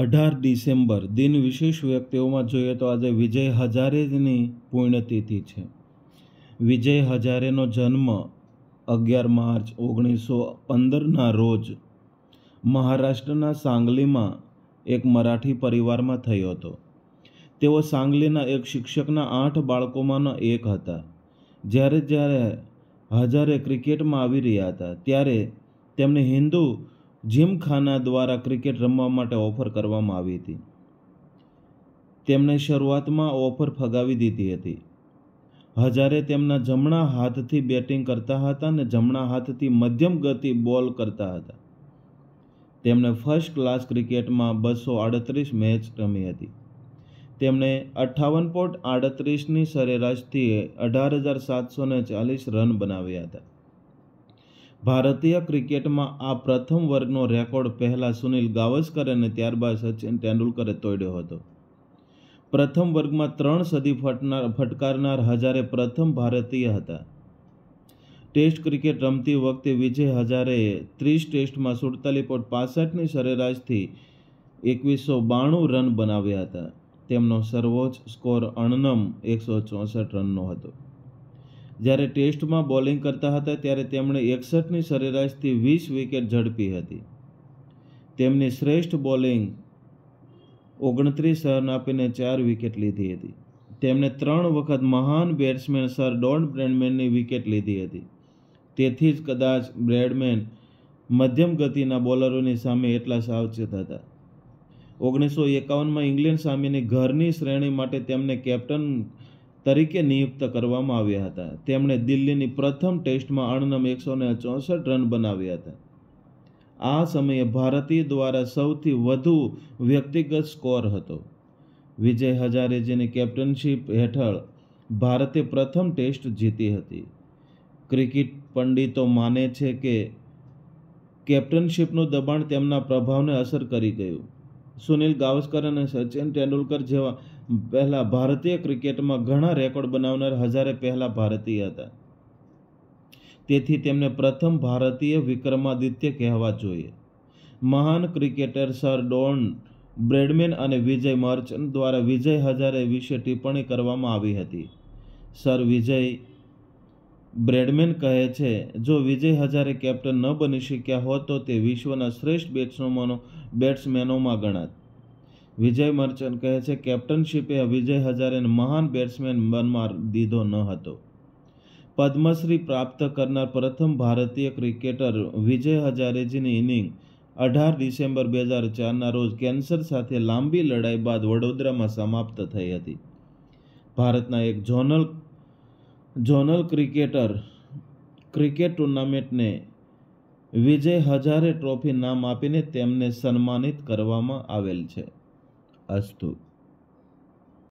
અઢાર ડિસેમ્બર દિન વિશેષ વ્યક્તિઓમાં જોઈએ તો આજે વિજય હજારેની પુણ્યતિથિ છે વિજય હજારેનો જન્મ અગિયાર માર્ચ ઓગણીસો પંદરના રોજ મહારાષ્ટ્રના સાંગલીમાં એક મરાઠી પરિવારમાં થયો હતો તેઓ સાંગલીના એક શિક્ષકના આઠ બાળકોમાંના એક હતા જ્યારે જ્યારે હજારે ક્રિકેટમાં આવી રહ્યા હતા ત્યારે તેમને હિન્દુ જિમખાના દ્વારા ક્રિકેટ રમવા માટે ઓફર કરવામાં આવી હતી તેમણે શરૂઆતમાં ઓફર ફગાવી દીધી હતી હજારે તેમના જમણા હાથથી બેટિંગ કરતા હતા અને જમણા હાથથી મધ્યમ ગતિ બોલ કરતા હતા તેમણે ફર્સ્ટ ક્લાસ ક્રિકેટમાં બસો આડત્રીસ મેચ રમી હતી તેમણે અઠ્ઠાવન પોઈન્ટ આડત્રીસની સરેરાશથી અઢાર હજાર સાતસો ચાલીસ રન બનાવ્યા હતા ભારતીય ક્રિકેટમાં આ પ્રથમ વર્ગનો રેકોર્ડ પહેલાં સુનિલ ગાવસ્કર અને ત્યારબાદ સચિન તેંડુલકરે તોડ્યો હતો પ્રથમ વર્ગમાં ત્રણ સદી ફટનાર ફટકારનાર હજારે પ્રથમ ભારતીય હતા ટેસ્ટ ક્રિકેટ રમતી વખતે વિજય હજારેએ ત્રીસ ટેસ્ટમાં સુડતાલીસ પોઈન્ટ પાસઠની સરેરાશથી એકવીસો બાણું રન બનાવ્યા હતા તેમનો સર્વોચ્ચ સ્કોર અણનમ એકસો ચોસઠ રનનો હતો જ્યારે ટેસ્ટમાં બોલિંગ કરતા હતા ત્યારે તેમણે એકસઠની સરેરાશથી વીસ વિકેટ ઝડપી હતી તેમની શ્રેષ્ઠ બોલિંગ ઓગણત્રીસ રન આપીને ચાર વિકેટ લીધી હતી તેમણે ત્રણ વખત મહાન બેટ્સમેન સર ડોન બ્રેડમેનની વિકેટ લીધી હતી તેથી જ કદાચ બ્રેડમેન મધ્યમ ગતિના બોલરોની સામે એટલા સાવચેત હતા ઓગણીસો એકાવનમાં ઇંગ્લેન્ડ સામેની ઘરની શ્રેણી માટે તેમને કેપ્ટન તરીકે નિયુક્ત કરવામાં આવ્યા હતા તેમણે દિલ્હીની પ્રથમ ટેસ્ટમાં અણનમ એકસો ને ચોસઠ રન બનાવ્યા હતા આ સમયે ભારતીય દ્વારા સૌથી વધુ વ્યક્તિગત સ્કોર હતો વિજય હજારેજીની કેપ્ટનશીપ હેઠળ ભારતે પ્રથમ ટેસ્ટ જીતી હતી ક્રિકેટ પંડિતો માને છે કે કેપ્ટનશીપનું દબાણ તેમના પ્રભાવને અસર કરી ગયું સુનિલ ગાવસ્કર અને સચિન તેંડુલકર જેવા પહેલાં ભારતીય ક્રિકેટમાં ઘણા રેકોર્ડ બનાવનાર હજારે પહેલાં ભારતીય હતા તેથી તેમને પ્રથમ ભારતીય વિક્રમાદિત્ય કહેવા જોઈએ મહાન ક્રિકેટર સર ડોન બ્રેડમેન અને વિજય મર્ચન્ટ દ્વારા વિજય હજારે વિશે ટિપ્પણી કરવામાં આવી હતી સર વિજય બ્રેડમેન કહે છે જો વિજય હજારે કેપ્ટન ન બની શક્યા હોત તો તે વિશ્વના શ્રેષ્ઠ બેટ્સમેનો બેટ્સમેનોમાં ગણાત વિજય મર્ચન્ટ કહે છે કેપ્ટનશીપે વિજય હજારેને મહાન બેટ્સમેન બનવા દીધો ન હતો પદ્મશ્રી પ્રાપ્ત કરનાર પ્રથમ ભારતીય ક્રિકેટર વિજય હજારેજીની ઇનિંગ અઢાર ડિસેમ્બર બે હજાર ચારના રોજ કેન્સર સાથે લાંબી લડાઈ બાદ વડોદરામાં સમાપ્ત થઈ હતી ભારતના એક ઝોનલ ઝોનલ ક્રિકેટર ક્રિકેટ ટુર્નામેન્ટને વિજય હજારે ટ્રોફી નામ આપીને તેમને સન્માનિત કરવામાં આવેલ છે અસ્તુ